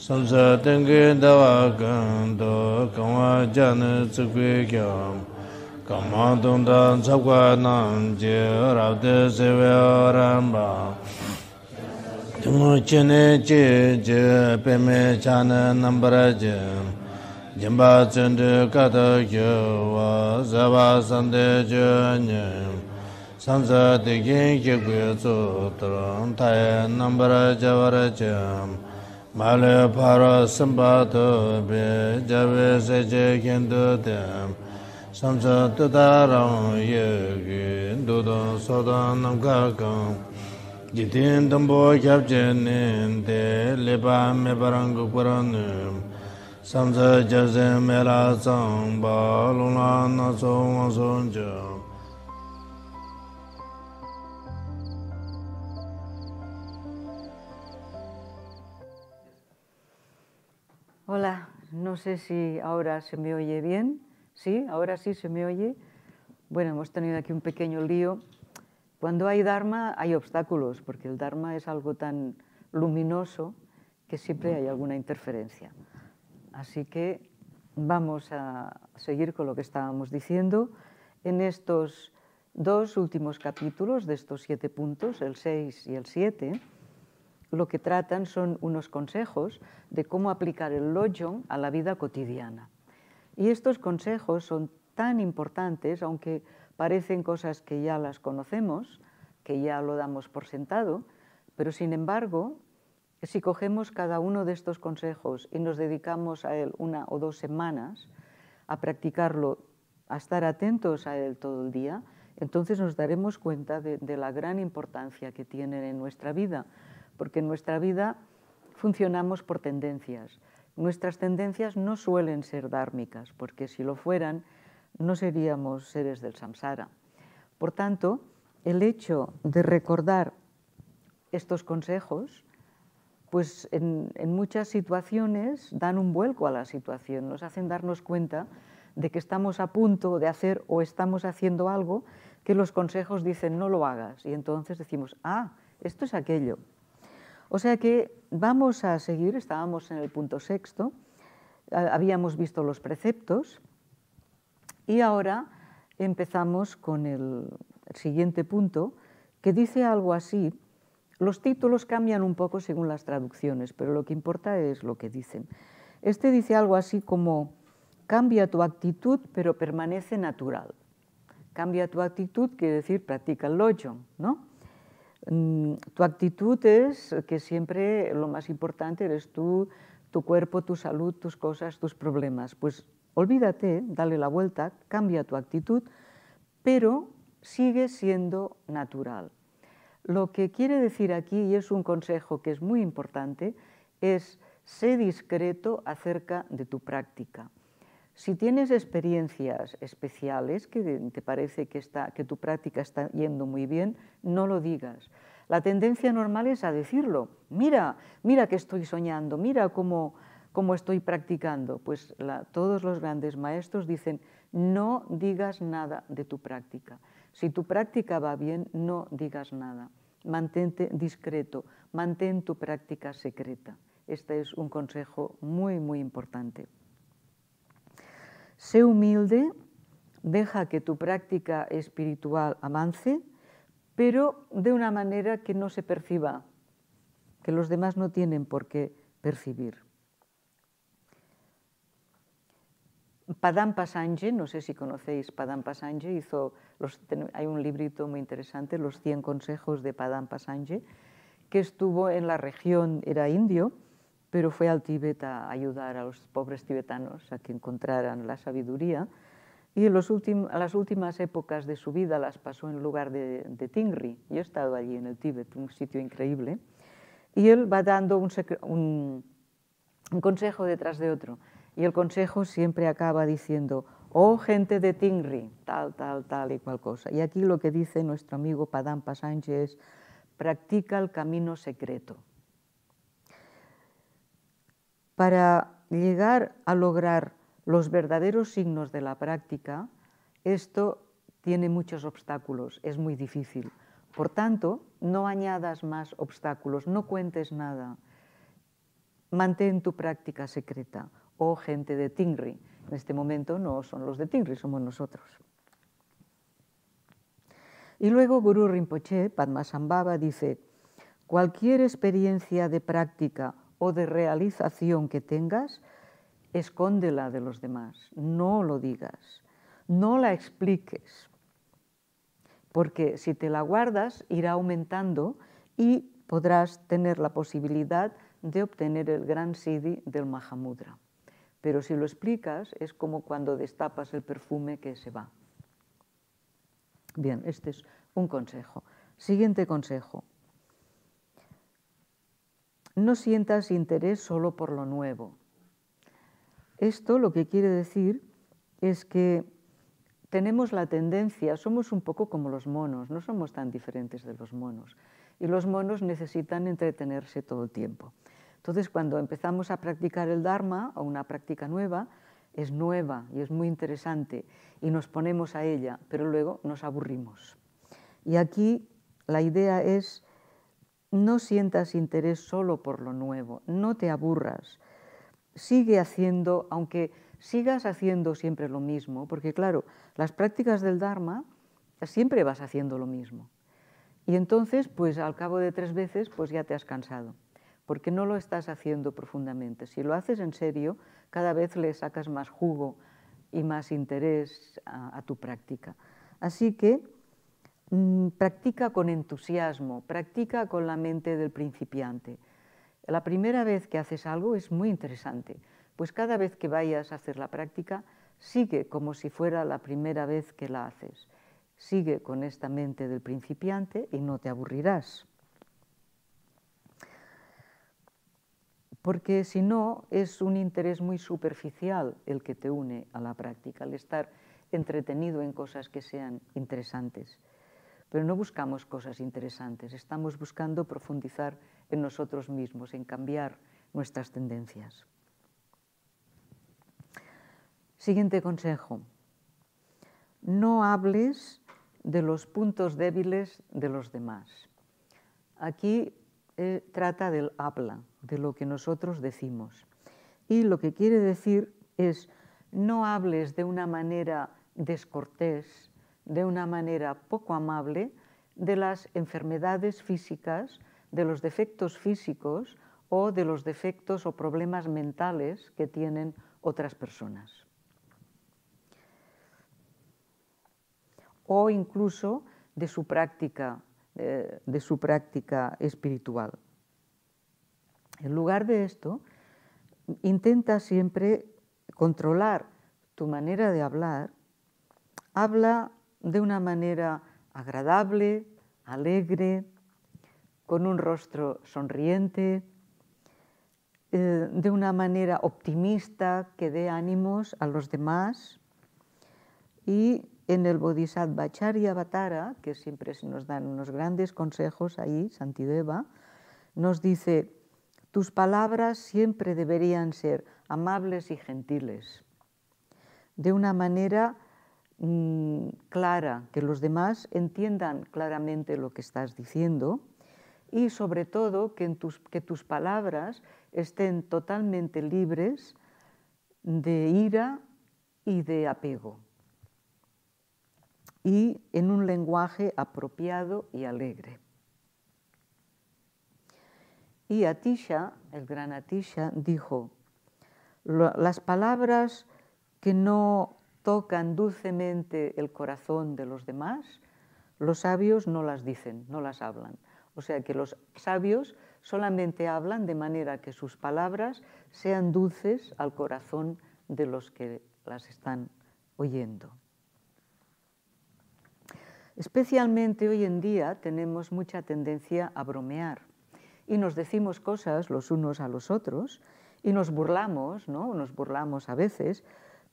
samsa tengge dawa gando kama jana tsukwe kyam kama tongda tsakwa namche rabde sewe rambha tungu māli pāra sambhātu pī javī sācī kintu kākāṁ jitīṃ tāmbū khyabcī nīntī lipā mī parāṁ kukpura Hola, no sé si ahora se me oye bien. Sí, ahora sí se me oye. Bueno, hemos tenido aquí un pequeño lío. Cuando hay Dharma hay obstáculos, porque el Dharma es algo tan luminoso que siempre hay alguna interferencia. Así que vamos a seguir con lo que estábamos diciendo. En estos dos últimos capítulos de estos siete puntos, el 6 y el 7, lo que tratan son unos consejos de cómo aplicar el lojong a la vida cotidiana. Y estos consejos son tan importantes, aunque parecen cosas que ya las conocemos, que ya lo damos por sentado, pero sin embargo, si cogemos cada uno de estos consejos y nos dedicamos a él una o dos semanas, a practicarlo, a estar atentos a él todo el día, entonces nos daremos cuenta de, de la gran importancia que tienen en nuestra vida porque en nuestra vida funcionamos por tendencias. Nuestras tendencias no suelen ser dármicas, porque si lo fueran, no seríamos seres del samsara. Por tanto, el hecho de recordar estos consejos, pues en, en, muchas situaciones dan un vuelco a la situación, nos hacen darnos cuenta de que estamos a punto de hacer o estamos haciendo algo que los consejos dicen no lo hagas. Y entonces decimos, ah, esto es aquello. O sea que vamos a seguir, estábamos en el punto sexto, habíamos visto los preceptos y ahora empezamos con el siguiente punto que dice algo así. Los títulos cambian un poco según las traducciones, pero lo que importa es lo que dicen. Este dice algo así como, cambia tu actitud pero permanece natural. Cambia tu actitud quiere decir practica el lojong, ¿no? Mm, tu actitud es que siempre lo más importante eres tú, tu cuerpo, tu salud, tus cosas, tus problemas. Pues olvídate, dale la vuelta, cambia tu actitud, pero sigue siendo natural. Lo que quiere decir aquí, y es un consejo que es muy importante, es sé discreto acerca de tu práctica. Si tienes experiencias especiales que te parece que, tu práctica está yendo muy bien, no lo digas. La tendencia normal es a decirlo. Mira, mira que estoy soñando, mira cómo, estoy practicando. Pues todos los grandes maestros dicen, no digas nada de tu práctica. Si tu práctica va bien, no digas nada. Mantente discreto, mantén tu práctica secreta. Este es un consejo muy, muy importante. Sé humilde, deja que tu práctica espiritual avance, pero de una manera que no se perciba, que los demás no tienen por qué percibir. Padam Pasange, no sé si conocéis Padam Pasange, hizo hay un librito muy interesante, Los 100 consejos de Padam Pasange, que estuvo en la región, era indio, pero fue al Tíbet a ayudar a los pobres tibetanos a que encontraran la sabiduría. Y en las últimas épocas de su vida las pasó en el lugar de, Tingri. Yo he estado allí en el Tíbet, un sitio increíble. Y él va dando un, consejo detrás de otro. Y el consejo siempre acaba diciendo, oh gente de Tingri, tal, tal, tal y cual cosa. Y aquí lo que dice nuestro amigo Padampa Sánchez practica el camino secreto. Para llegar a lograr los verdaderos signos de la práctica, esto tiene muchos obstáculos, es muy difícil. Por tanto, no añadas más obstáculos, no cuentes nada. Mantén tu práctica secreta. O oh, gente de Tingri. En este momento no son los de Tingri, somos nosotros. Y luego Guru Rinpoche, Padmasambhava, dice, cualquier experiencia de práctica o de realización que tengas, escóndela de los demás, no lo digas, no la expliques, porque si te la guardas irá aumentando y podrás tener la posibilidad de obtener el gran siddhi del Mahamudra. Pero si lo explicas es como cuando destapas el perfume que se va. Bien, este es un consejo. Siguiente consejo. No sientas interés solo por lo nuevo. Esto lo que quiere decir es que tenemos la tendencia, somos un poco como los monos, no somos tan diferentes de los monos. Y los monos necesitan entretenerse todo el tiempo. Entonces, cuando empezamos a practicar el Dharma o una práctica nueva, es nueva y es muy interesante y nos ponemos a ella, pero luego nos aburrimos. Y aquí la idea es no sientas interés solo por lo nuevo, no te aburras. Sigue haciendo, aunque sigas haciendo siempre lo mismo, porque claro, las prácticas del Dharma siempre vas haciendo lo mismo. Y entonces, pues al cabo de tres veces, pues ya te has cansado, porque no lo estás haciendo profundamente. Si lo haces en serio, cada vez le sacas más jugo y más interés a, a tu práctica. Así que Mm, practica con entusiasmo, practica con la mente del principiante. La primera vez que haces algo es muy interesante, pues cada vez que vayas a hacer la práctica, sigue como si fuera la primera vez que la haces. Sigue con esta mente del principiante y no te aburrirás. Porque si no, es un interés muy superficial el que te une a la práctica, el estar entretenido en cosas que sean interesantes pero no buscamos cosas interesantes, estamos buscando profundizar en nosotros mismos, en cambiar nuestras tendencias. Siguiente consejo. No hables de los puntos débiles de los demás. Aquí eh, trata del habla, de lo que nosotros decimos. Y lo que quiere decir es, no hables de una manera descortés, de una manera poco amable de las enfermedades físicas, de los defectos físicos o de los defectos o problemas mentales que tienen otras personas. O incluso de su práctica, eh, de su práctica espiritual. En lugar de esto, intenta siempre controlar tu manera de hablar, habla de una manera agradable, alegre, con un rostro sonriente, eh, de una manera optimista que dé ánimos a los demás. Y en el Bodhisattva Charyavatara, que siempre nos dan unos grandes consejos ahí, Santideva, nos dice, tus palabras siempre deberían ser amables y gentiles, de una manera Mm, clara, que los demás entiendan claramente lo que estás diciendo y sobre todo que, tus, que tus palabras estén totalmente libres de ira y de apego y en un lenguaje apropiado y alegre. Y Atisha, el gran Atisha, dijo, las palabras que no tocan dulcemente el corazón de los demás, los sabios no las dicen, no las hablan. O sea que los sabios solamente hablan de manera que sus palabras sean dulces al corazón de los que las están oyendo. Especialmente hoy en día tenemos mucha tendencia a bromear y nos decimos cosas los unos a los otros y nos burlamos, ¿no? Nos burlamos a veces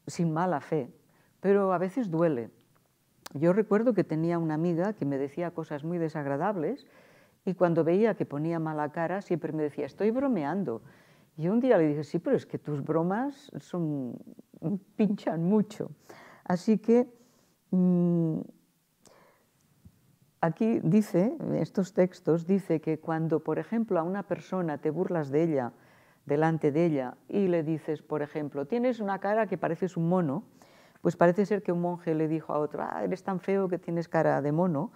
sin mala fe pero a veces duele. Yo recuerdo que tenía una amiga que me decía cosas muy desagradables y cuando veía que ponía mala cara siempre me decía, estoy bromeando. Y un día le dije, sí, pero es que tus bromas son, pinchan mucho. Así que mm, aquí dice, en estos textos, dice que cuando, por ejemplo, a una persona te burlas de ella, delante de ella, y le dices, por ejemplo, tienes una cara que pareces un mono, pues parece ser que un monje le dijo a otro, ah, eres tan feo que tienes cara de mono,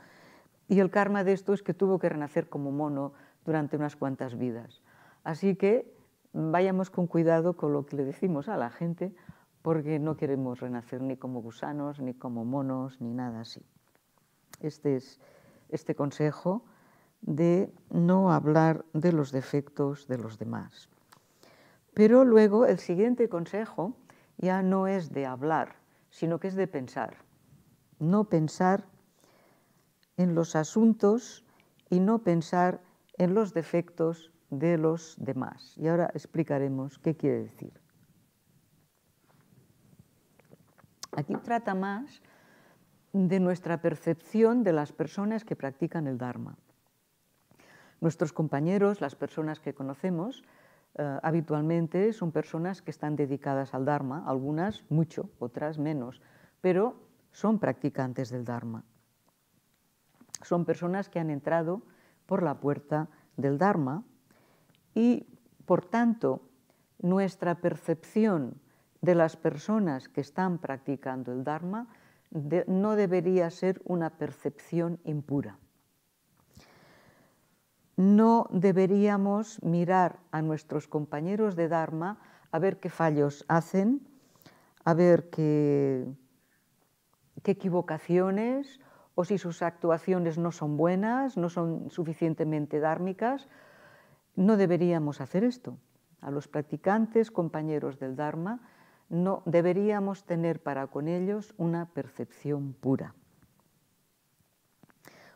y el karma de esto es que tuvo que renacer como mono durante unas cuantas vidas. Así que vayamos con cuidado con lo que le decimos a la gente, porque no queremos renacer ni como gusanos, ni como monos, ni nada así. Este es este consejo de no hablar de los defectos de los demás. Pero luego el siguiente consejo ya no es de hablar, sino que es de pensar. No pensar en los asuntos y no pensar en los defectos de los demás. Y ahora explicaremos qué quiere decir. Aquí trata más de nuestra percepción de las personas que practican el Dharma. Nuestros compañeros, las personas que conocemos, eh, habitualmente son personas que están dedicadas al Dharma, algunas mucho, otras menos, pero son practicantes del Dharma. Son personas que han entrado por la puerta del Dharma y, por tanto, nuestra percepción de las personas que están practicando el Dharma no debería ser una percepción impura no deberíamos mirar a nuestros compañeros de Dharma a ver qué fallos hacen, a ver qué, equivocaciones o si sus actuaciones no son buenas, no son suficientemente dármicas. No deberíamos hacer esto. A los practicantes, compañeros del Dharma, no deberíamos tener para con ellos una percepción pura.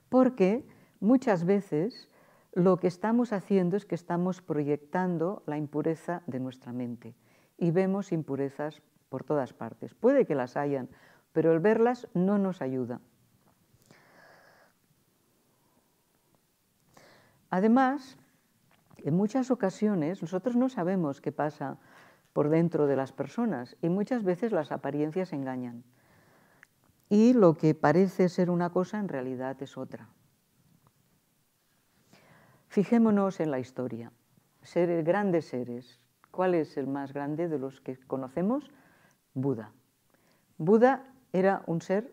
Porque muchas veces lo que estamos haciendo es que estamos proyectando la impureza de nuestra mente y vemos impurezas por todas partes. Puede que las hayan, pero el verlas no nos ayuda. Además, en muchas ocasiones nosotros no sabemos qué pasa por dentro de las personas y muchas veces las apariencias engañan. Y lo que parece ser una cosa en realidad es otra. Fijémonos en la historia. Seres, grandes seres. ¿Cuál es el más grande de los que conocemos? Buda. Buda era un ser,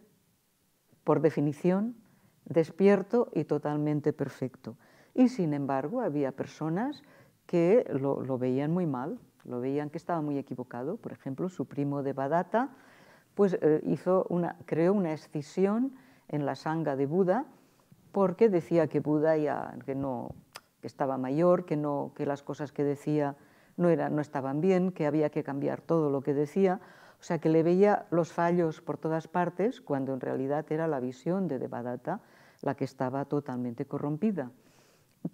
por definición, despierto y totalmente perfecto. Y sin embargo, había personas que lo, veían muy mal, lo veían que estaba muy equivocado. Por ejemplo, su primo de Badata pues, eh, creó una escisión en la sanga de Buda porque decía que Buda ya que no, que estaba mayor, que, no, que las cosas que decía no, era, no estaban bien, que había que cambiar todo lo que decía, o sea que le veía los fallos por todas partes cuando en realidad era la visión de Devadatta la que estaba totalmente corrompida.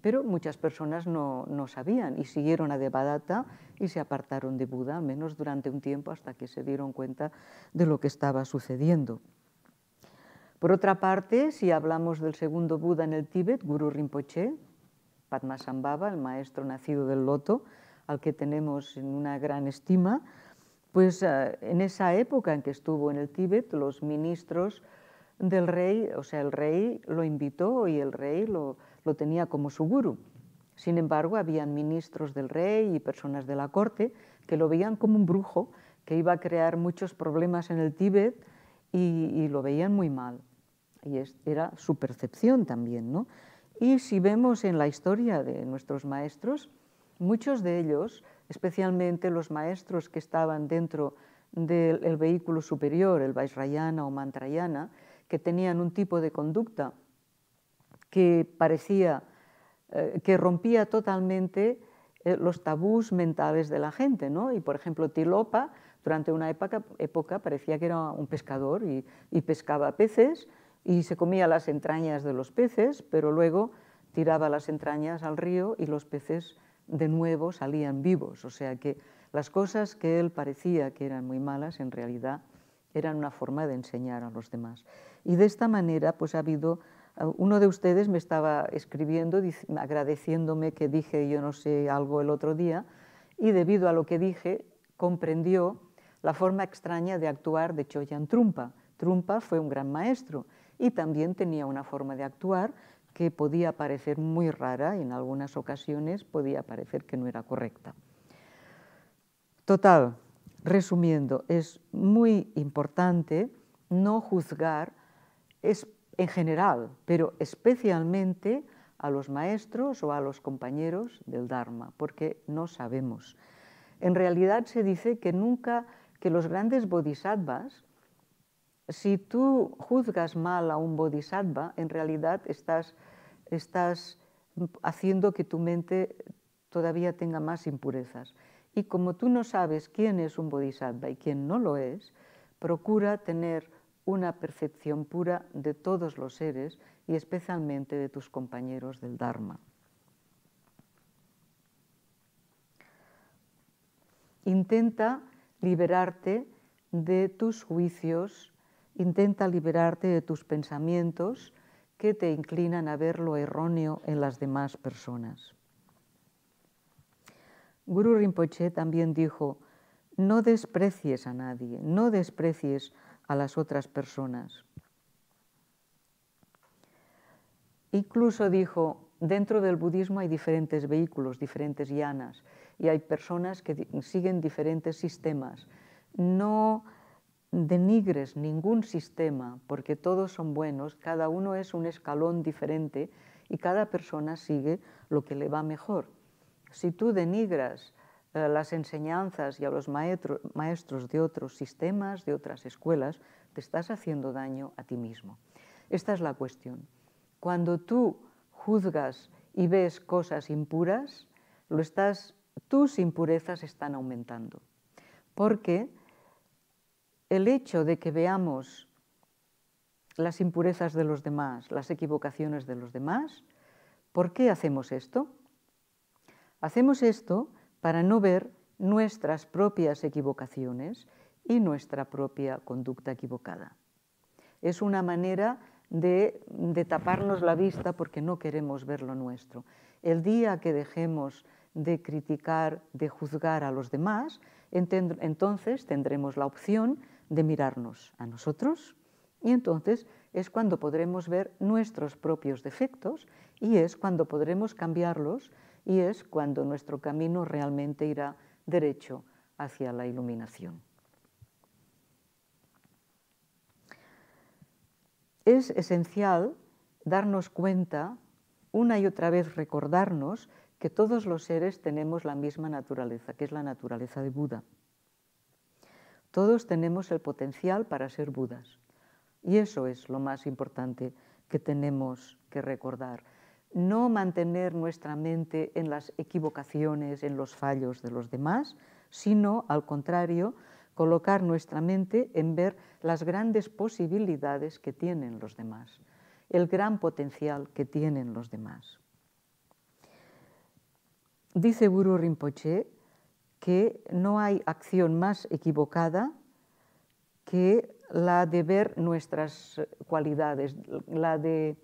Pero muchas personas no, no sabían y siguieron a Devadatta y se apartaron de Buda, al menos durante un tiempo hasta que se dieron cuenta de lo que estaba sucediendo. Por otra parte, si hablamos del segundo Buda en el Tíbet, Guru Rinpoche, Padmasambhava, el maestro nacido del loto, al que tenemos en una gran estima, pues eh, en esa época en que estuvo en el Tíbet, los ministros del rey, o sea, el rey lo invitó y el rey lo, tenía como su guru. Sin embargo, habían ministros del rey y personas de la corte que lo veían como un brujo que iba a crear muchos problemas en el Tíbet y, lo veían muy mal. Y era su percepción también, ¿no? Y si vemos en la historia de nuestros maestros, muchos de ellos, especialmente los maestros que estaban dentro del vehículo superior, el Vaisrayana o Mantrayana, que tenían un tipo de conducta que parecía eh, que rompía totalmente eh, los tabús mentales de la gente, ¿no? Y por ejemplo, Tilopa durante una época, parecía que era un pescador y pescaba peces, y se comía las entrañas de los peces, pero luego tiraba las entrañas al río y los peces de nuevo salían vivos. O sea que las cosas que él parecía que eran muy malas en realidad eran una forma de enseñar a los demás. Y de esta manera pues ha habido, eh, uno de ustedes me estaba escribiendo agradeciéndome que dije yo no sé algo el otro día y debido a lo que dije comprendió la forma extraña de actuar de Choyan Trumpa. Trumpa fue un gran maestro y también tenía una forma de actuar que podía parecer muy rara y en algunas ocasiones podía parecer que no era correcta. Total, resumiendo, es muy importante no juzgar es, en general, pero especialmente a los maestros o a los compañeros del Dharma, porque no sabemos. En realidad se dice que nunca, que los grandes bodhisattvas, si tú juzgas mal a un bodhisattva, en realidad estás, haciendo que tu mente todavía tenga más impurezas. Y como tú no sabes quién es un bodhisattva y quién no lo es, procura tener una percepción pura de todos los seres y especialmente de tus compañeros del Dharma. Intenta liberarte de tus juicios Intenta liberarte de tus pensamientos que te inclinan a ver lo erróneo en las demás personas. Guru Rinpoche también dijo, no desprecies a nadie, no desprecies a las otras personas. Incluso dijo, dentro del budismo hay diferentes vehículos, diferentes llanas, y hay personas que siguen diferentes sistemas. No denigres ningún sistema porque todos son buenos, cada uno es un escalón diferente y cada persona sigue lo que le va mejor. Si tú denigras eh, las enseñanzas y a los maestros de otros sistemas, de otras escuelas, te estás haciendo daño a ti mismo. Esta es la cuestión. Cuando tú juzgas y ves cosas impuras, estás, tus impurezas están aumentando. Porque el hecho de que veamos las impurezas de los demás, las equivocaciones de los demás, ¿por qué hacemos esto? Hacemos esto para no ver nuestras propias equivocaciones y nuestra propia conducta equivocada. Es una manera de, taparnos la vista porque no queremos ver lo nuestro. El día que dejemos de criticar, de juzgar a los demás, entonces tendremos la opción de mirarnos a nosotros y entonces es cuando podremos ver nuestros propios defectos y es cuando podremos cambiarlos y es cuando nuestro camino realmente irá derecho hacia la iluminación. Es esencial darnos cuenta, una y otra vez recordarnos, que todos los seres tenemos la misma naturaleza, que es la naturaleza de Buda. Todos tenemos el potencial para ser Budas. Y eso es lo más importante que tenemos que recordar. No mantener nuestra mente en las equivocaciones, en los fallos de los demás, sino, al contrario, colocar nuestra mente en ver las grandes posibilidades que tienen los demás, el gran potencial que tienen los demás. Dice Guru Rinpoche que no hay acción más equivocada que la de ver nuestras cualidades, la de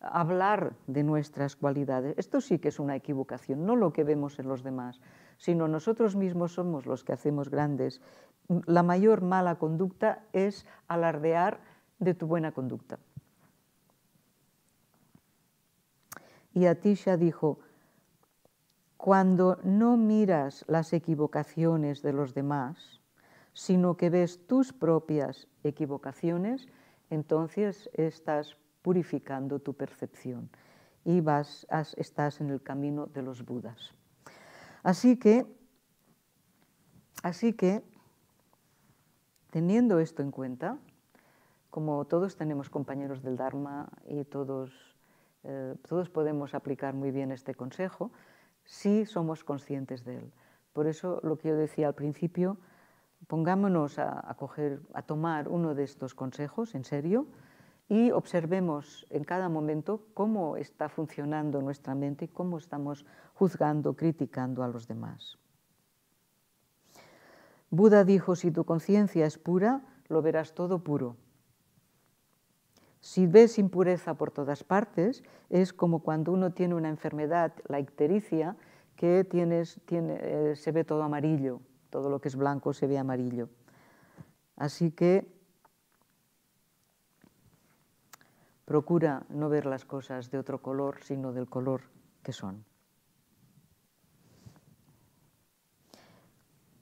hablar de nuestras cualidades. Esto sí que es una equivocación, no lo que vemos en los demás, sino nosotros mismos somos los que hacemos grandes. La mayor mala conducta es alardear de tu buena conducta. Y Atisha dijo, cuando no miras las equivocaciones de los demás, sino que ves tus propias equivocaciones, entonces estás purificando tu percepción y estás en el camino de los Budas. Así que, así que, teniendo esto en cuenta, como todos tenemos compañeros del Dharma y todos, eh, todos podemos aplicar muy bien este consejo, si somos conscientes de él. Por eso lo que yo decía al principio, pongámonos a, a tomar uno de estos consejos en serio y observemos en cada momento cómo está funcionando nuestra mente y cómo estamos juzgando, criticando a los demás. Buda dijo, si tu conciencia es pura, lo verás todo puro. Si ves impureza por todas partes, es como cuando uno tiene una enfermedad, la ictericia, que eh, se ve todo amarillo, todo lo que es blanco se ve amarillo. Así que procura no ver las cosas de otro color, sino del color que son.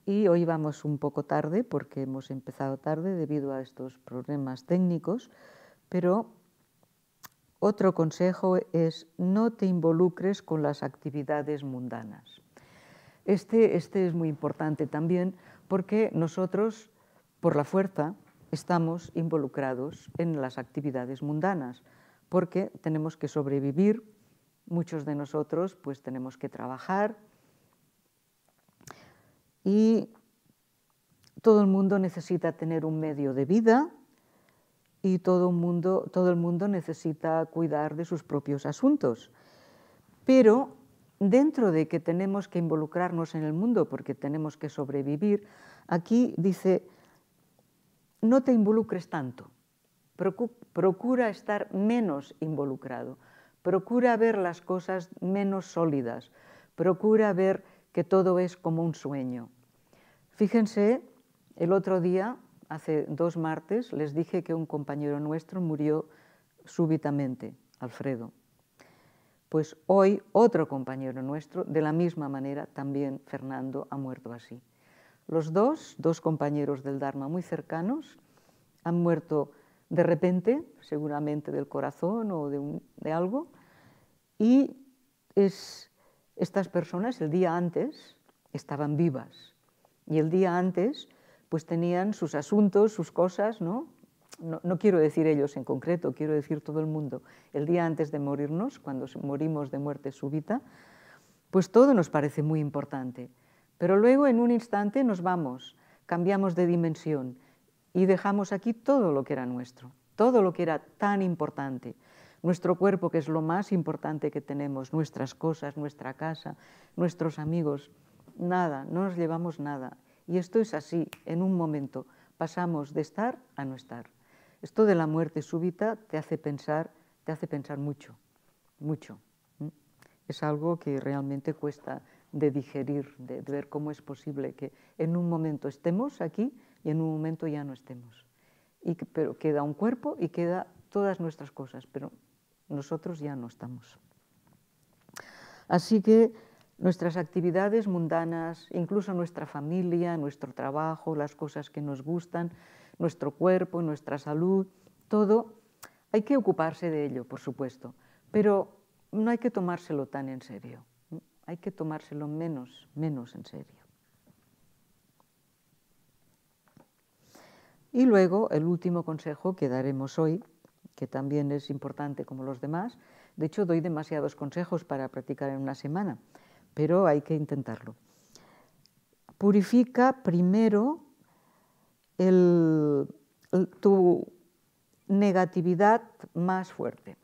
Y hoy vamos un poco tarde, porque hemos empezado tarde debido a estos problemas técnicos pero otro consejo es no te involucres con las actividades mundanas. Este, este, es muy importante también porque nosotros, por la fuerza, estamos involucrados en las actividades mundanas, porque tenemos que sobrevivir, muchos de nosotros pues tenemos que trabajar y todo el mundo necesita tener un medio de vida, y todo, mundo, todo el mundo necesita cuidar de sus propios asuntos. Pero dentro de que tenemos que involucrarnos en el mundo porque tenemos que sobrevivir, aquí dice, no te involucres tanto, procura estar menos involucrado, procura ver las cosas menos sólidas, procura ver que todo es como un sueño. Fíjense, el otro día hace dos martes les dije que un compañero nuestro murió súbitamente, Alfredo. Pues hoy otro compañero nuestro, de la misma manera, también Fernando, ha muerto así. Los dos, dos compañeros del Dharma muy cercanos, han muerto de repente, seguramente del corazón o de, algo, y estas personas el día antes estaban vivas y el día antes pues tenían sus asuntos, sus cosas, ¿no? No, quiero decir ellos en concreto, quiero decir todo el mundo, el día antes de morirnos, cuando morimos de muerte súbita, pues todo nos parece muy importante. Pero luego en un instante nos vamos, cambiamos de dimensión y dejamos aquí todo lo que era nuestro, todo lo que era tan importante. Nuestro cuerpo, que es lo más importante que tenemos, nuestras cosas, nuestra casa, nuestros amigos, nada, no nos llevamos nada. Y esto es así, en un momento. Pasamos de estar a no estar. Esto de la muerte súbita te hace pensar, te hace pensar mucho, mucho. Es algo que realmente cuesta de digerir, de, ver cómo es posible que en un momento estemos aquí y en un momento ya no estemos. pero queda un cuerpo y queda todas nuestras cosas, pero nosotros ya no estamos. Así que nuestras actividades mundanas, incluso nuestra familia, nuestro trabajo, las cosas que nos gustan, nuestro cuerpo, nuestra salud, todo, hay que ocuparse de ello, por supuesto, pero no hay que tomárselo tan en serio, hay que tomárselo menos, menos en serio. Y luego, el último consejo que daremos hoy, que también es importante como los demás, de hecho doy demasiados consejos para practicar en una semana, pero hay que intentarlo. Purifica primero tu negatividad más fuerte,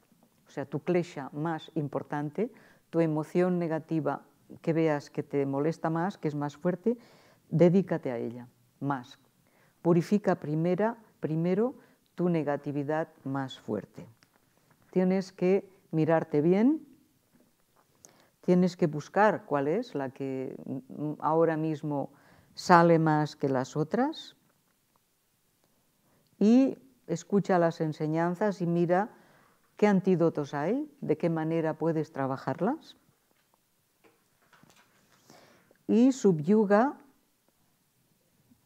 o sea, tu klesha más importante, tu emoción negativa que veas que te molesta más, que es más fuerte, dedícate a ella más. Purifica primera, primero tu negatividad más fuerte. Tienes que mirarte bien, tienes que buscar cuál es la que ahora mismo sale más que las otras y escucha las enseñanzas y mira qué antídotos hay, de qué manera puedes trabajarlas y subyuga,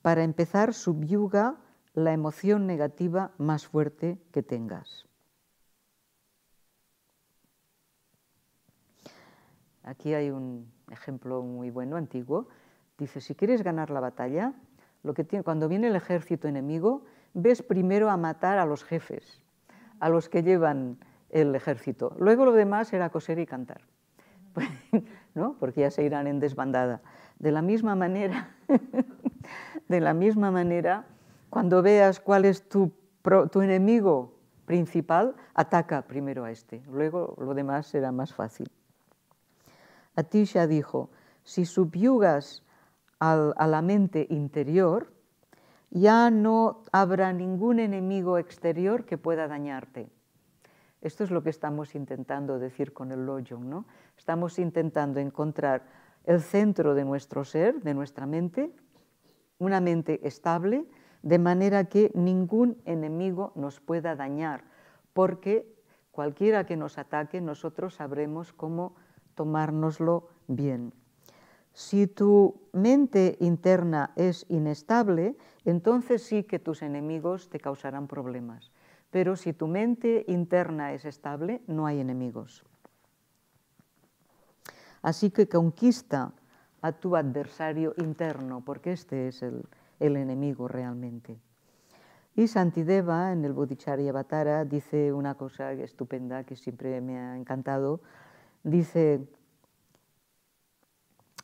para empezar, subyuga la emoción negativa más fuerte que tengas. Aquí hay un ejemplo muy bueno, antiguo. Dice, si quieres ganar la batalla, cuando viene el ejército enemigo, ves primero a matar a los jefes, a los que llevan el ejército. Luego lo demás era coser y cantar, ¿no? porque ya se irán en desbandada. De la misma manera, de la misma manera, cuando veas cuál es tu enemigo principal, ataca primero a este, luego lo demás será más fácil. Atisha dijo, si subyugas a la mente interior, ya no habrá ningún enemigo exterior que pueda dañarte. Esto es lo que estamos intentando decir con el Lojong, ¿no? Estamos intentando encontrar el centro de nuestro ser, de nuestra mente, una mente estable, de manera que ningún enemigo nos pueda dañar, porque cualquiera que nos ataque, nosotros sabremos cómo tomárnoslo bien. Si tu mente interna es inestable, entonces sí que tus enemigos te causarán problemas. Pero si tu mente interna es estable, no hay enemigos. Así que conquista a tu adversario interno, porque este es el, enemigo realmente. Y Santideva en el Bodhicharya Avatara dice una cosa estupenda que siempre me ha encantado. Dice,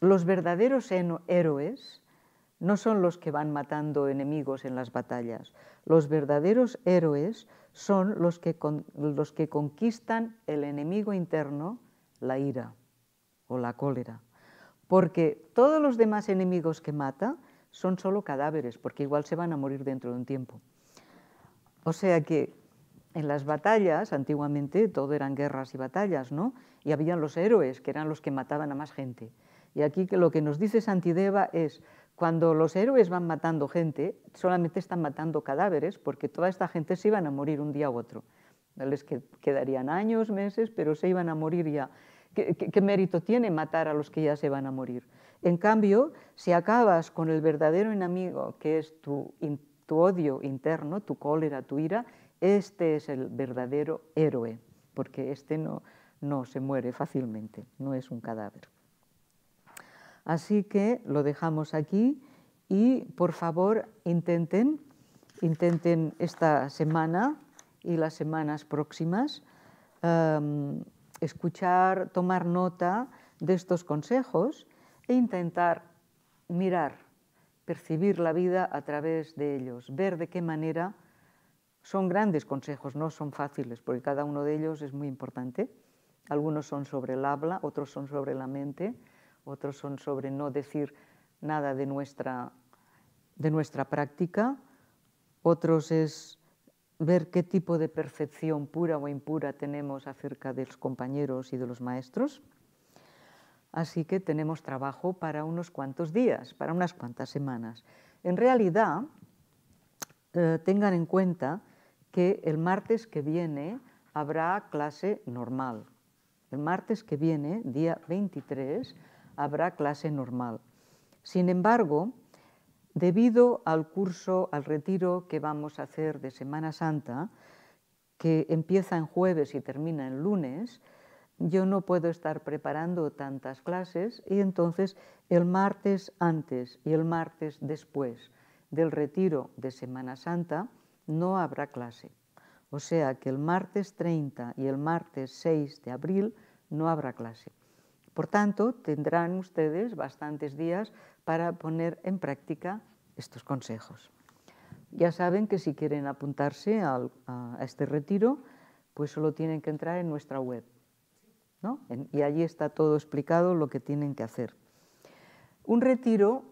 los verdaderos héroes no son los que van matando enemigos en las batallas. Los verdaderos héroes son los que, los que conquistan el enemigo interno, la ira o la cólera. Porque todos los demás enemigos que mata son solo cadáveres, porque igual se van a morir dentro de un tiempo. O sea que en las batallas, antiguamente todo eran guerras y batallas, ¿no? Y habían los héroes, que eran los que mataban a más gente. Y aquí lo que nos dice Santideva es, cuando los héroes van matando gente, solamente están matando cadáveres, porque toda esta gente se iban a morir un día u otro. Les quedarían años, meses, pero se iban a morir ya. ¿Qué, mérito tiene matar a los que ya se van a morir? En cambio, si acabas con el verdadero enemigo, que es tu odio interno, tu cólera, tu ira, este es el verdadero héroe, porque este no, se muere fácilmente, no es un cadáver. Así que lo dejamos aquí y por favor intenten, intenten esta semana y las semanas próximas em, escuchar, tomar nota de estos consejos e intentar mirar, percibir la vida a través de ellos, ver de qué manera son grandes consejos, no son fáciles, porque cada uno de ellos es muy importante. Algunos son sobre el habla, otros son sobre la mente, otros son sobre no decir nada de nuestra, de nuestra práctica, otros es ver qué tipo de percepción pura o impura tenemos acerca de los compañeros y de los maestros. Así que tenemos trabajo para unos cuantos días, para unas cuantas semanas. En realidad, eh, tengan en cuenta que el martes que viene habrá clase normal. El martes que viene, día 23, habrá clase normal. Sin embargo, debido al curso, al retiro que vamos a hacer de Semana Santa, que empieza en jueves y termina en lunes, yo no puedo estar preparando tantas clases y entonces el martes antes y el martes después del retiro de Semana Santa, no habrá clase. O sea que el martes 30 y el martes 6 de abril no habrá clase. Por tanto, tendrán ustedes bastantes días para poner en práctica estos consejos. Ya saben que si quieren apuntarse a, este retiro, pues solo tienen que entrar en nuestra web. y allí está todo explicado lo que tienen que hacer. Un retiro,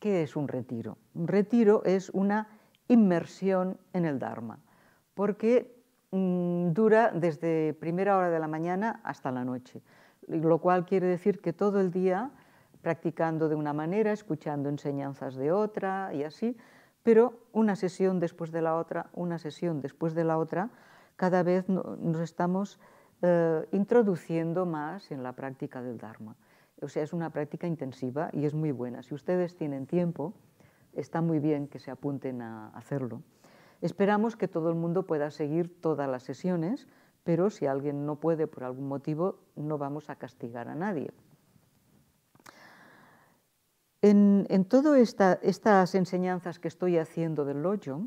¿qué es un retiro? retiro es una inmersión en el Dharma, porque mm, dura desde primera hora de la mañana hasta la noche, lo cual quiere decir que todo el día practicando de una manera, escuchando enseñanzas de otra y así, pero una sesión después de la otra, una sesión después de la otra, cada vez nos estamos eh, introduciendo más en la práctica del Dharma. O sea, es una práctica intensiva y es muy buena. Si ustedes tienen tiempo, está muy bien que se apunten a hacerlo. Esperamos que todo el mundo pueda seguir todas las sesiones, pero si alguien no puede por algún motivo, no vamos a castigar a nadie. En, todas estas enseñanzas que estoy haciendo del loyo,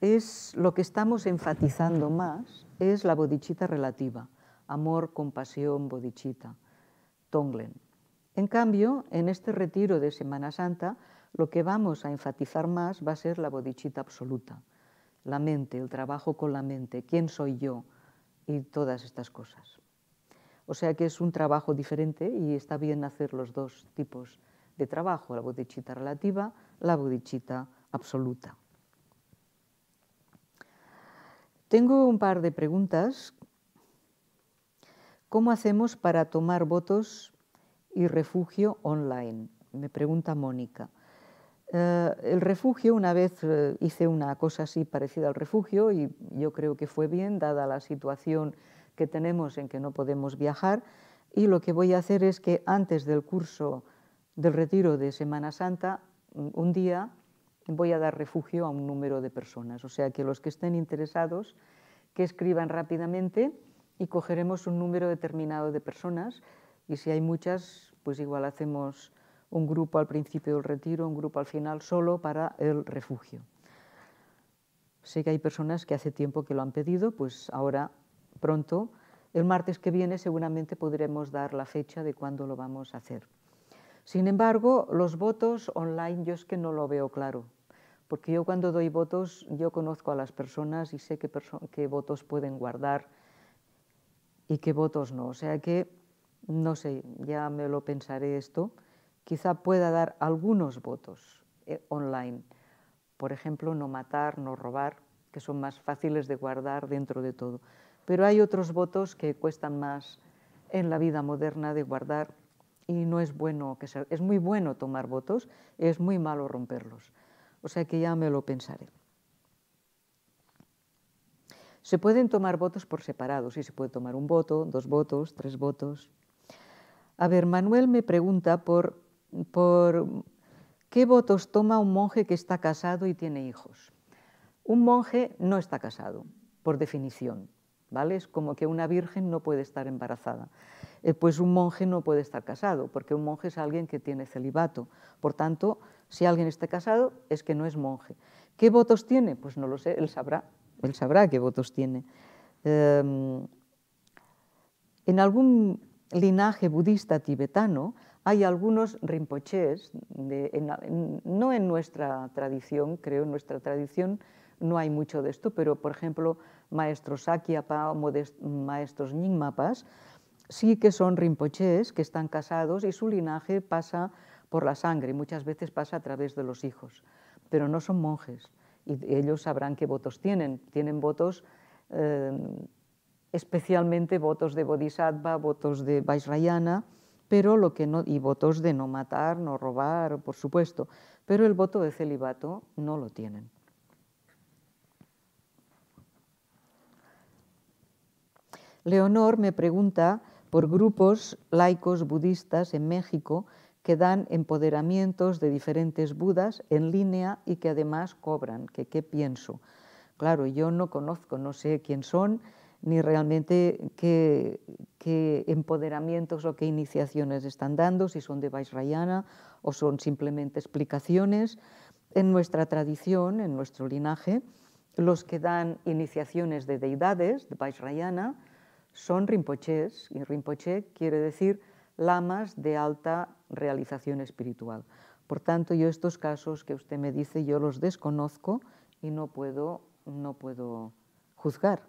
es lo que estamos enfatizando más es la bodichita relativa, amor, compasión, bodichita, tonglen. En cambio, en este retiro de Semana Santa lo que vamos a enfatizar más va a ser la bodichita absoluta, la mente, el trabajo con la mente, quién soy yo y todas estas cosas. O sea que es un trabajo diferente y está bien hacer los dos tipos de trabajo, la bodichita relativa, la bodichita absoluta. Tengo un par de preguntas. ¿Cómo hacemos para tomar votos y refugio online? Me pregunta Mónica. Eh, el refugio, una vez eh, hice una cosa así parecida al refugio y yo creo que fue bien, dada la situación que tenemos en que no podemos viajar. Y lo que voy a hacer es que antes del curso del retiro de Semana Santa, un día voy a dar refugio a un número de personas. O sea que los que estén interesados, que escriban rápidamente y cogeremos un número determinado de personas. Y si hay muchas, pues igual hacemos un grupo al principio del retiro, un grupo al final, solo para el refugio. Sé que hay personas que hace tiempo que lo han pedido, pues ahora pronto, el martes que viene seguramente podremos dar la fecha de cuándo lo vamos a hacer. Sin embargo, los votos online yo es que no lo veo claro, porque yo cuando doy votos yo conozco a las personas y sé qué, votos pueden guardar y qué votos no. O sea que, no sé, ya me lo pensaré esto quizá pueda dar algunos votos eh, online. Por ejemplo, no matar, no robar, que son más fáciles de guardar dentro de todo. Pero hay otros votos que cuestan más en la vida moderna de guardar y no es bueno que es muy bueno tomar votos, es muy malo romperlos. O sea que ya me lo pensaré. Se pueden tomar votos por separado, sí se puede tomar un voto, dos votos, tres votos. A ver, Manuel me pregunta por por qué votos toma un monje que está casado y tiene hijos. Un monje no está casado, por definición, ¿vale? Es como que una virgen no puede estar embarazada. Eh, pues un monje no puede estar casado, porque un monje es alguien que tiene celibato. Por tanto, si alguien está casado, es que no es monje. ¿Qué votos tiene? Pues no lo sé, él sabrá, él sabrá qué votos tiene. Em, en algún linaje budista tibetano, hay algunos Rinpoches, no en nuestra tradición, creo, en nuestra tradición no hay mucho de esto, pero por ejemplo, maestros Sakyapa o maestros Nyingmapas sí que son Rinpoches que están casados y su linaje pasa por la sangre, muchas veces pasa a través de los hijos, pero no son monjes y ellos sabrán qué votos tienen. Tienen votos, eh, especialmente votos de Bodhisattva, votos de Vaisrayana pero lo que no, y votos de no matar, no robar, por supuesto, pero el voto de celibato no lo tienen. Leonor me pregunta por grupos laicos budistas en México que dan empoderamientos de diferentes budas en línea y que además cobran, qué pienso. Claro, yo no conozco, no sé quién son, ni realmente qué, empoderamientos o qué iniciaciones están dando, si son de Vaisrayana o son simplemente explicaciones. En nuestra tradición, en nuestro linaje, los que dan iniciaciones de deidades, de Vaisrayana, son rinpoches, y rinpoché quiere decir lamas de alta realización espiritual. Por tanto, yo estos casos que usted me dice, yo los desconozco y no puedo, no puedo juzgar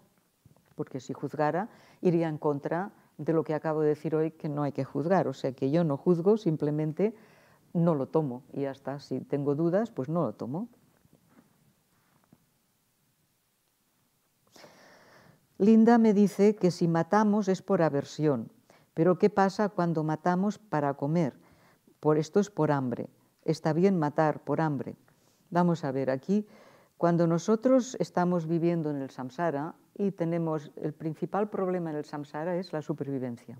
porque si juzgara iría en contra de lo que acabo de decir hoy que no hay que juzgar. O sea que yo no juzgo, simplemente no lo tomo y hasta si tengo dudas, pues no lo tomo. Linda me dice que si matamos es por aversión, pero ¿qué pasa cuando matamos para comer? Por esto es por hambre. Está bien matar por hambre. Vamos a ver, aquí cuando nosotros estamos viviendo en el samsara y tenemos el principal problema en el samsara es la supervivencia.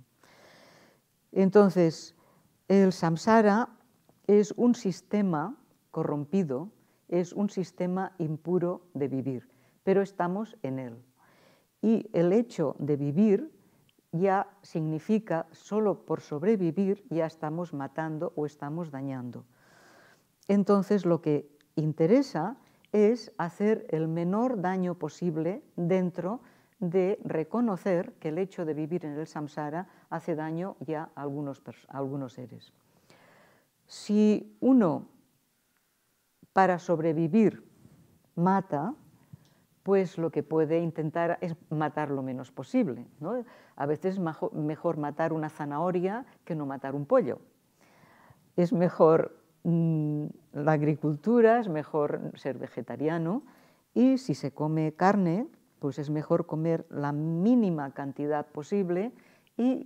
Entonces, el samsara es un sistema corrompido, es un sistema impuro de vivir, pero estamos en él. Y el hecho de vivir ya significa, solo por sobrevivir, ya estamos matando o estamos dañando. Entonces, lo que interesa es hacer el menor daño posible dentro de reconocer que el hecho de vivir en el samsara hace daño ya a algunos, algunos seres. Si uno, para sobrevivir, mata, pues lo que puede intentar es matar lo menos posible. A veces es mejor matar una zanahoria que no matar un pollo. Es mejor la agricultura es mejor ser vegetariano y si se come carne, pues es mejor comer la mínima cantidad posible y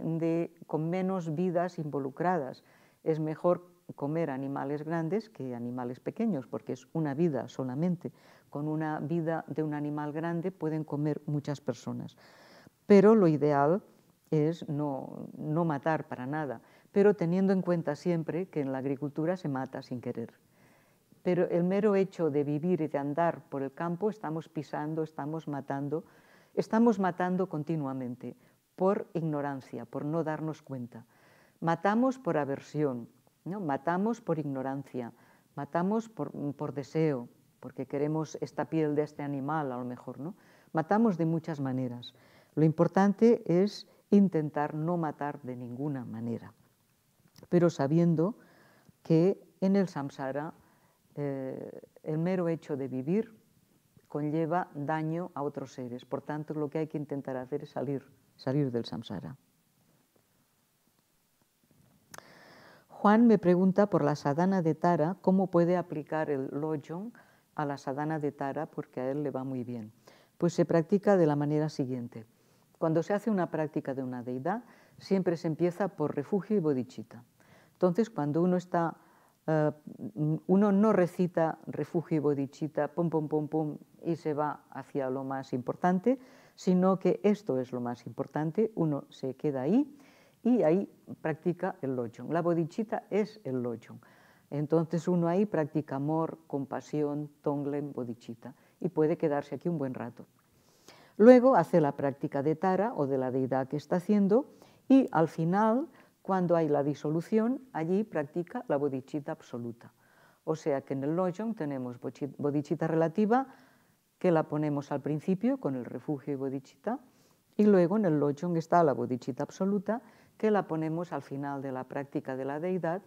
con menos vidas involucradas. Es mejor comer animales grandes que animales pequeños, porque es una vida solamente. Con una vida de un animal grande pueden comer muchas personas. Pero lo ideal es no matar para nada pero teniendo en cuenta siempre que en la agricultura se mata sin querer. Pero el mero hecho de vivir y de andar por el campo estamos pisando, estamos matando, estamos matando continuamente por ignorancia, por no darnos cuenta. Matamos por aversión, ¿no? matamos por ignorancia, matamos por, por deseo, porque queremos esta piel de este animal a lo mejor, ¿no? Matamos de muchas maneras. Lo importante es intentar no matar de ninguna manera pero sabiendo que en el samsara eh, el mero hecho de vivir conlleva daño a otros seres. Por tanto, lo que hay que intentar hacer es salir, salir del samsara. Juan me pregunta por la sadhana de Tara, cómo puede aplicar el lojong a la sadhana de Tara, porque a él le va muy bien. Pues se practica de la manera siguiente. Cuando se hace una práctica de una deidad, siempre se empieza por refugio y bodichita. Entonces, cuando uno está, eh, uno no recita refugio y bodichita, pum, pum, pum, pum, y se va hacia lo más importante, sino que esto es lo más importante, uno se queda ahí y ahí practica el lojong. La bodichita es el lojong. Entonces uno ahí practica amor, compasión, tonglen, bodichita y puede quedarse aquí un buen rato. Luego hace la práctica de Tara o de la deidad que está haciendo y al final, cuando hay la disolución, allí practica la bodhicitta absoluta. O sea que en el Lojong tenemos bodhicitta relativa, que la ponemos al principio con el refugio y bodhicitta, y luego en el Lojong está la bodichita absoluta, que la ponemos al final de la práctica de la deidad,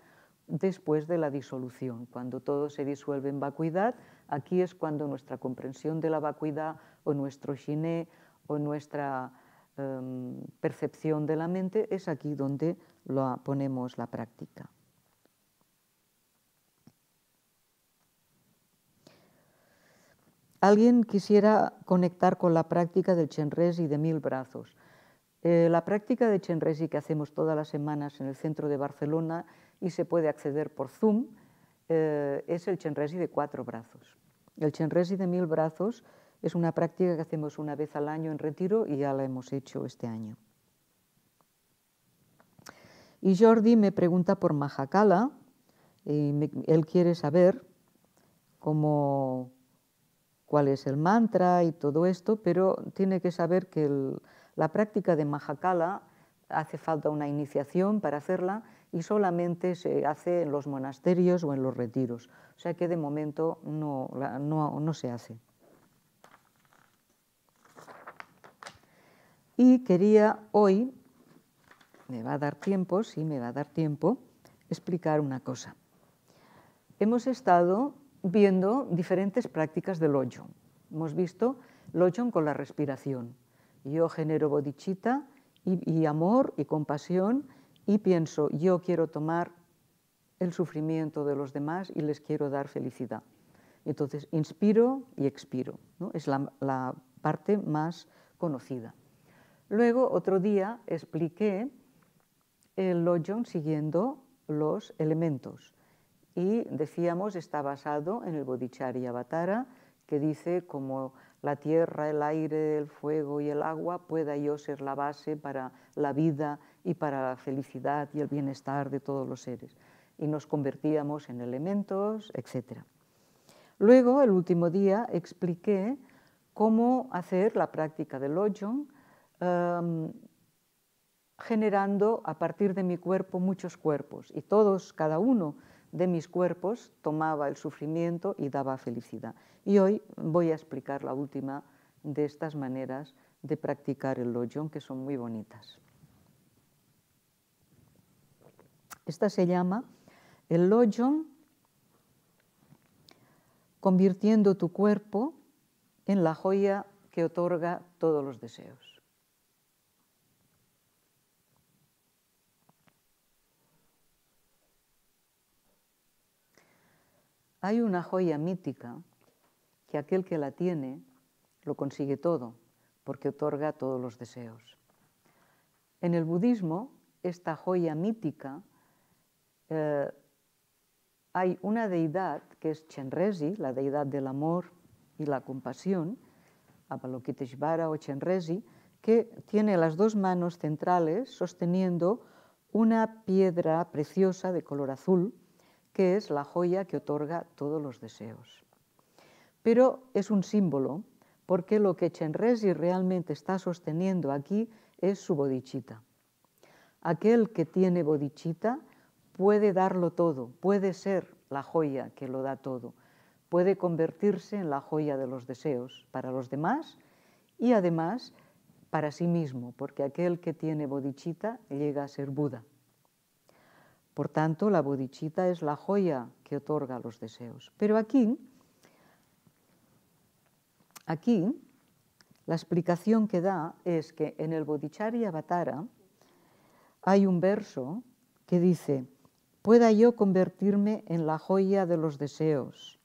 después de la disolución. Cuando todo se disuelve en vacuidad, aquí es cuando nuestra comprensión de la vacuidad o nuestro shiné o nuestra Em, percepción de la mente, es aquí donde lo ponemos la práctica. Alguien quisiera conectar con la práctica del Chenresi de mil brazos. Eh, la práctica de Chenresi que hacemos todas las semanas en el centro de Barcelona y se puede acceder por Zoom eh, es el Chenresi de cuatro brazos. El Chenresi de mil brazos es una práctica que hacemos una vez al año en retiro y ya la hemos hecho este año. Y Jordi me pregunta por Mahakala. Y él quiere saber cómo, cuál es el mantra y todo esto, pero tiene que saber que la práctica de Mahakala hace falta una iniciación para hacerla y solamente se hace en los monasterios o en los retiros. O sea que de momento no se hace. Y quería hoy, me va a dar tiempo, sí, me va a dar tiempo, explicar una cosa. Hemos estado viendo diferentes prácticas del Lojong. Hemos visto Lojong con la respiración. Yo genero bodichita y, amor y compasión y pienso, yo quiero tomar el sufrimiento de los demás y les quiero dar felicidad. Entonces, inspiro y expiro. Es la parte más conocida. Luego, otro día, expliqué el Lojong siguiendo los elementos. Y decíamos, está basado en el Bodhicharya Avatara, que dice como la tierra, el aire, el fuego y el agua, pueda yo ser la base para la vida y para la felicidad y el bienestar de todos los seres. Y nos convertíamos en elementos, etc. Luego, el último día, expliqué cómo hacer la práctica del Lojong, generando a partir de mi cuerpo muchos cuerpos y todos, cada uno de mis cuerpos tomaba el sufrimiento y daba felicidad. Y hoy voy a explicar la última de estas maneras de practicar el lojong que son muy bonitas. Esta se llama el lojong convirtiendo tu cuerpo en la joya que otorga todos los deseos. Hay una joya mítica que aquel que la tiene lo consigue todo, porque otorga todos los deseos. En el budismo, esta joya mítica, eh, hay una deidad que es Chenrezi, la deidad del amor y la compasión, Avalokiteshvara o Chenrezig, que tiene las dos manos centrales sosteniendo una piedra preciosa de color azul que es la joya que otorga todos los deseos. Pero es un símbolo, porque lo que y realmente está sosteniendo aquí es su bodichita. Aquel que tiene bodichita puede darlo todo, puede ser la joya que lo da todo, puede convertirse en la joya de los deseos para los demás y además para sí mismo, porque aquel que tiene bodichita llega a ser Buda. Por tanto, la bodichita es la joya que otorga los deseos. Pero aquí, aquí, la explicación que da es que en el Bodhicharya Avatara hay un verso que dice, pueda yo convertirme en la joya de los deseos,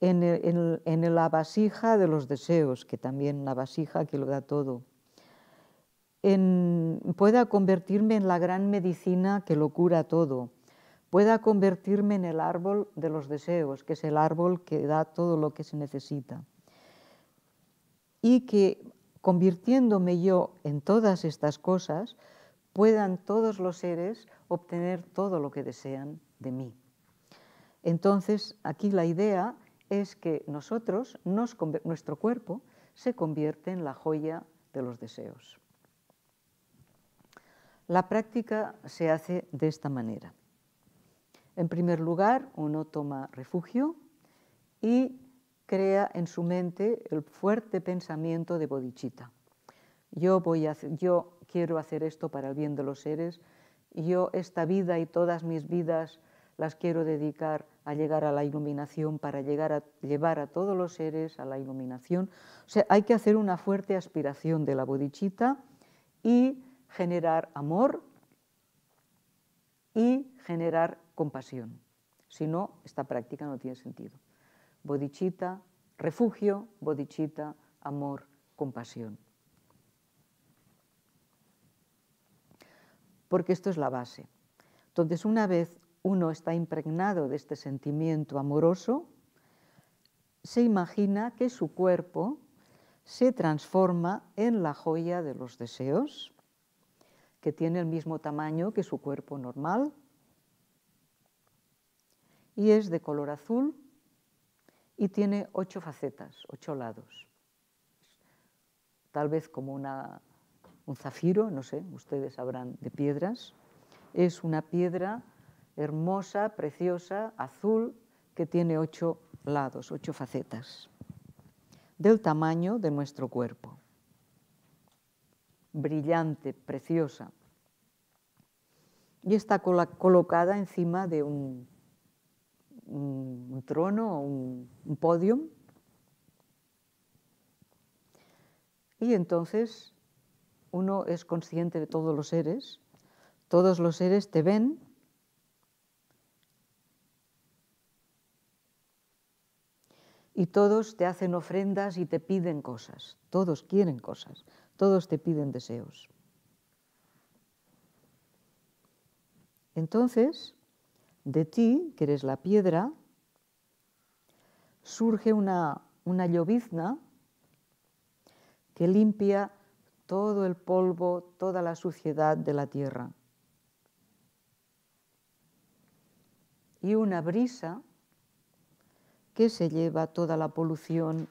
en, en la vasija de los deseos, que también la vasija que lo da todo, pueda convertirme en la gran medicina que lo cura todo, pueda convertirme en el árbol de los deseos, que es el árbol que da todo lo que se necesita. Y que convirtiéndome yo en todas estas cosas, puedan todos los seres obtener todo lo que desean de mí. Entonces, aquí la idea es que nosotros, nuestro cuerpo, se convierte en la joya de los deseos. La práctica se hace de esta manera. En primer lugar, uno toma refugio y crea en su mente el fuerte pensamiento de bodichita Yo, voy a yo quiero hacer esto para el bien de los seres, yo esta vida y todas mis vidas las quiero dedicar a llegar a la iluminación, para llegar a llevar a todos los seres a la iluminación. O sea, hay que hacer una fuerte aspiración de la bodichita y generar amor y generar compasión. Si no, esta práctica no tiene sentido. Bodichita, refugio, bodichita, amor, compasión. Porque esto es la base. Entonces, una vez uno está impregnado de este sentimiento amoroso, se imagina que su cuerpo se transforma en la joya de los deseos que tiene el mismo tamaño que su cuerpo normal y es de color azul y tiene ocho facetas, ocho lados. Tal vez como un zafiro, no sé, ustedes sabrán de piedras. Es una piedra hermosa, preciosa, azul, que tiene ocho lados, ocho facetas, del tamaño de nuestro cuerpo. Brillante, preciosa y está colocada encima de un, trono o un, un podium. Y entonces uno es consciente de todos los seres, todos los seres te ven y todos te hacen ofrendas y te piden cosas, todos quieren cosas, todos te piden deseos. Entonces, de ti, que eres la piedra, surge una, llovizna que limpia todo el polvo, toda la suciedad de la tierra. Y una brisa que se lleva toda la polución.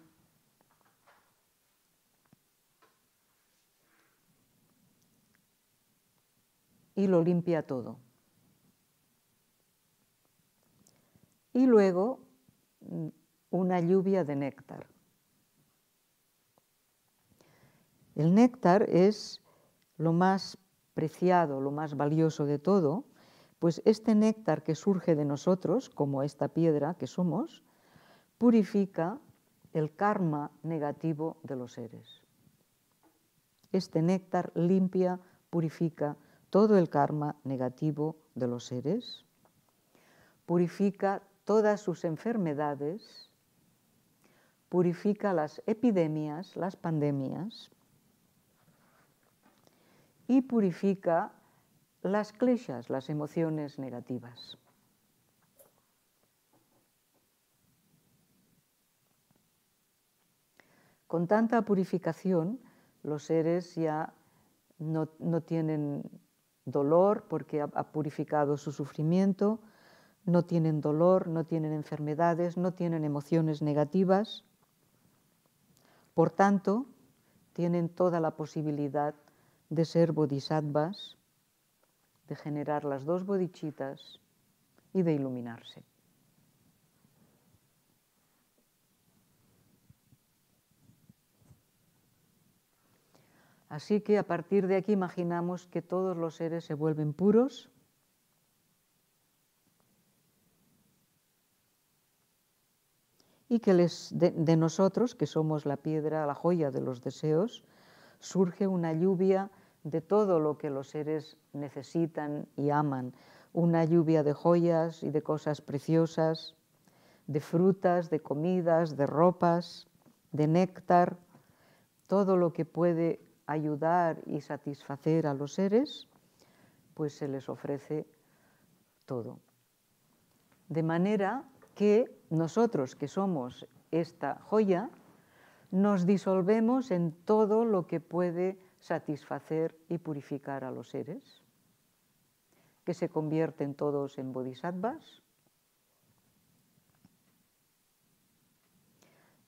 Y lo limpia todo. y luego mm, una lluvia de néctar. El néctar es lo más preciado, lo más valioso de todo, pues este néctar que surge de nosotros, como esta piedra que somos, purifica el karma negativo de los seres. Este néctar limpia, purifica todo el karma negativo de los seres, purifica todas sus enfermedades, purifica las epidemias, las pandemias, y purifica las kleshas, las emociones negativas. Con tanta purificación, los seres ya no, tienen dolor porque ha purificado su sufrimiento, no tienen dolor, no tienen enfermedades, no tienen emociones negativas. Por tanto, tienen toda la posibilidad de ser bodhisattvas, de generar las dos bodhichitas y de iluminarse. Así que a partir de aquí imaginamos que todos los seres se vuelven puros y que les, de nosotros, que somos la piedra, la joya de los deseos, surge una lluvia de todo lo que los seres necesitan y aman, una lluvia de joyas y de cosas preciosas, de frutas, de comidas, de ropas, de néctar, todo lo que puede ayudar y satisfacer a los seres, pues se les ofrece todo. De manera que nosotros, que somos esta joya, nos disolvemos en todo lo que puede satisfacer y purificar a los seres, que se convierten todos en bodhisattvas.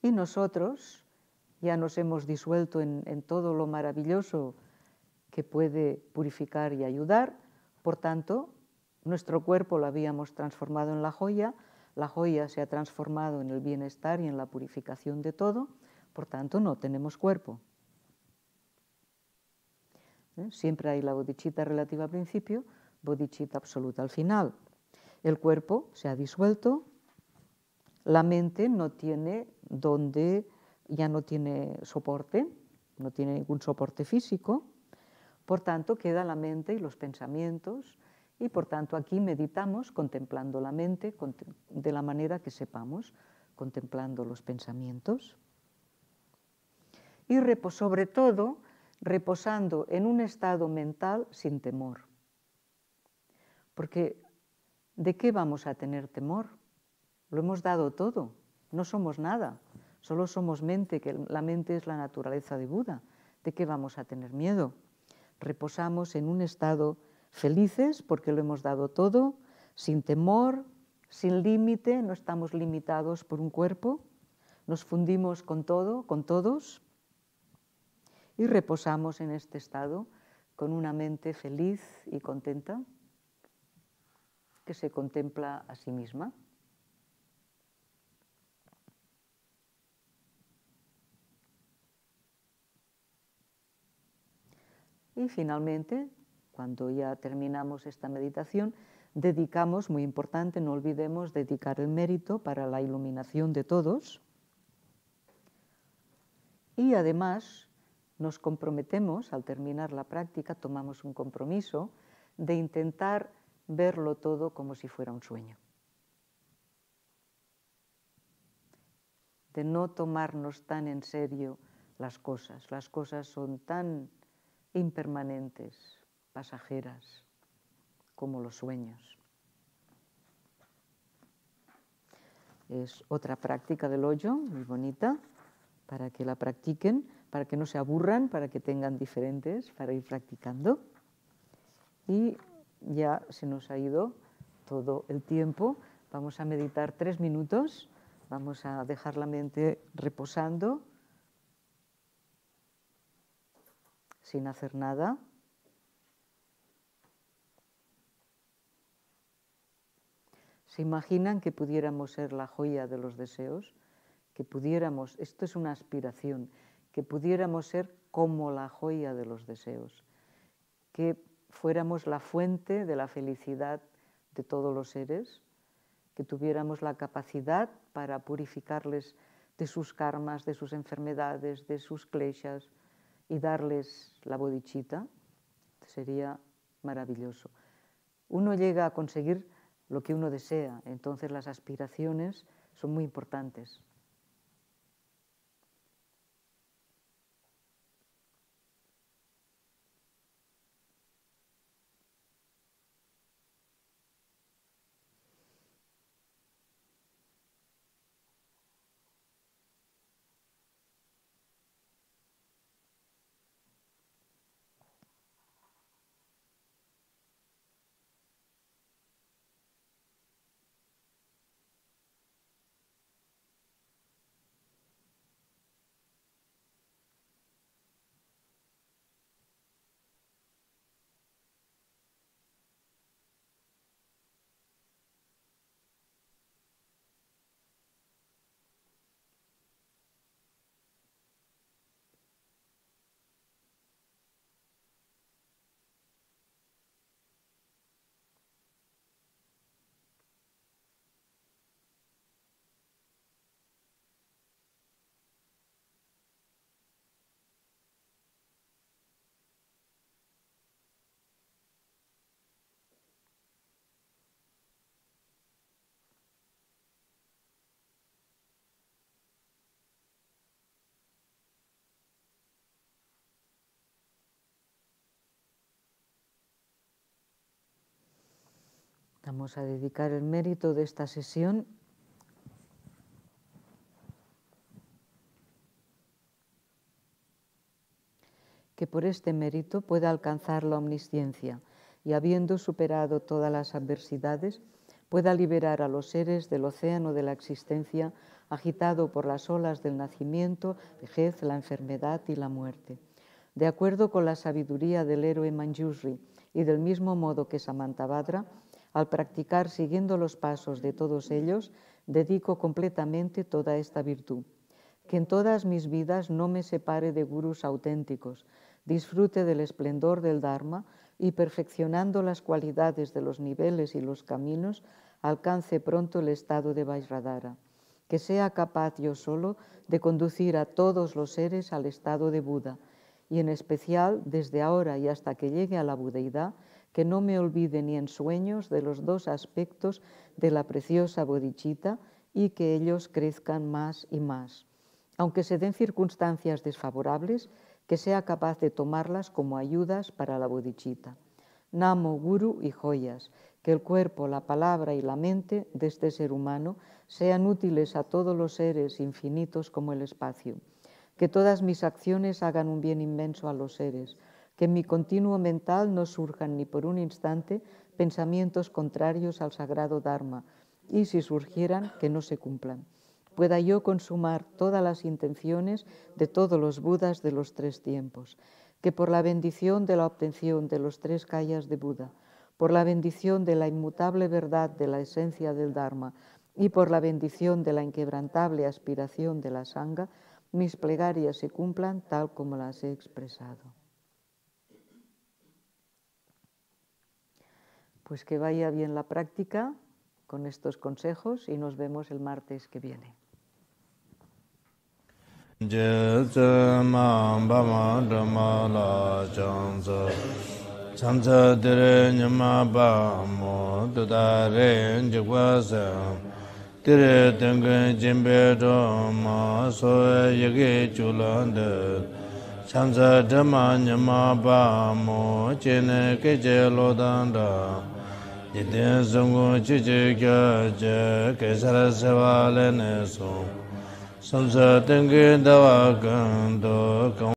Y nosotros ya nos hemos disuelto en, en todo lo maravilloso que puede purificar y ayudar, por tanto, nuestro cuerpo lo habíamos transformado en la joya, la joya se ha transformado en el bienestar y en la purificación de todo, por tanto no tenemos cuerpo. ¿Eh? Siempre hay la bodichita relativa al principio, bodichita absoluta al final. El cuerpo se ha disuelto, la mente no tiene donde, ya no tiene soporte, no tiene ningún soporte físico, por tanto queda la mente y los pensamientos, y por tanto aquí meditamos contemplando la mente de la manera que sepamos, contemplando los pensamientos. Y sobre todo reposando en un estado mental sin temor. Porque ¿de qué vamos a tener temor? Lo hemos dado todo, no somos nada, solo somos mente, que la mente es la naturaleza de Buda. ¿De qué vamos a tener miedo? Reposamos en un estado felices porque lo hemos dado todo, sin temor, sin límite, no estamos limitados por un cuerpo, nos fundimos con todo, con todos, y reposamos en este estado con una mente feliz y contenta que se contempla a sí misma. Y finalmente cuando ya terminamos esta meditación, dedicamos, muy importante, no olvidemos dedicar el mérito para la iluminación de todos. Y además nos comprometemos, al terminar la práctica, tomamos un compromiso de intentar verlo todo como si fuera un sueño. De no tomarnos tan en serio las cosas. Las cosas son tan impermanentes, pasajeras, como los sueños. Es otra práctica del hoyo, muy bonita, para que la practiquen, para que no se aburran, para que tengan diferentes, para ir practicando. Y ya se nos ha ido todo el tiempo. Vamos a meditar tres minutos, vamos a dejar la mente reposando, sin hacer nada. imaginan que pudiéramos ser la joya de los deseos? Que pudiéramos, esto es una aspiración, que pudiéramos ser como la joya de los deseos, que fuéramos la fuente de la felicidad de todos los seres, que tuviéramos la capacidad para purificarles de sus karmas, de sus enfermedades, de sus kleshas y darles la bodichita, sería maravilloso. Uno llega a conseguir lo que uno desea. Entonces las aspiraciones son muy importantes. Vamos a dedicar el mérito de esta sesión que por este mérito pueda alcanzar la omnisciencia y habiendo superado todas las adversidades, pueda liberar a los seres del océano de la existencia agitado por las olas del nacimiento, vejez, la enfermedad y la muerte. De acuerdo con la sabiduría del héroe Manjusri y del mismo modo que Samantabhadra, al practicar siguiendo los pasos de todos ellos, dedico completamente toda esta virtud. Que en todas mis vidas no me separe de gurús auténticos, disfrute del esplendor del Dharma y perfeccionando las cualidades de los niveles y los caminos, alcance pronto el estado de Vaisradhara. Que sea capaz yo solo de conducir a todos los seres al estado de Buda, y en especial desde ahora y hasta que llegue a la budeidad, que no me olvide ni en sueños de los dos aspectos de la preciosa bodichita y que ellos crezcan más y más. Aunque se den circunstancias desfavorables, que sea capaz de tomarlas como ayudas para la bodichita. Namo, guru y joyas, que el cuerpo, la palabra y la mente de este ser humano sean útiles a todos los seres infinitos como el espacio. Que todas mis acciones hagan un bien inmenso a los seres, que en mi continuo mental no surjan ni por un instante pensamientos contrarios al sagrado Dharma, y si surgieran, que no se cumplan. Pueda yo consumar todas las intenciones de todos los Budas de los tres tiempos, que por la bendición de la obtención de los tres callas de Buda, por la bendición de la inmutable verdad de la esencia del Dharma y por la bendición de la inquebrantable aspiración de la Sangha, mis plegarias se cumplan tal como las he expresado. Pues que vaya bien la práctica con estos consejos y nos vemos el martes que viene. Nityan Sangho Chichi Kya Che Kaisara Seva Lene Song Samsa Tengi Dawa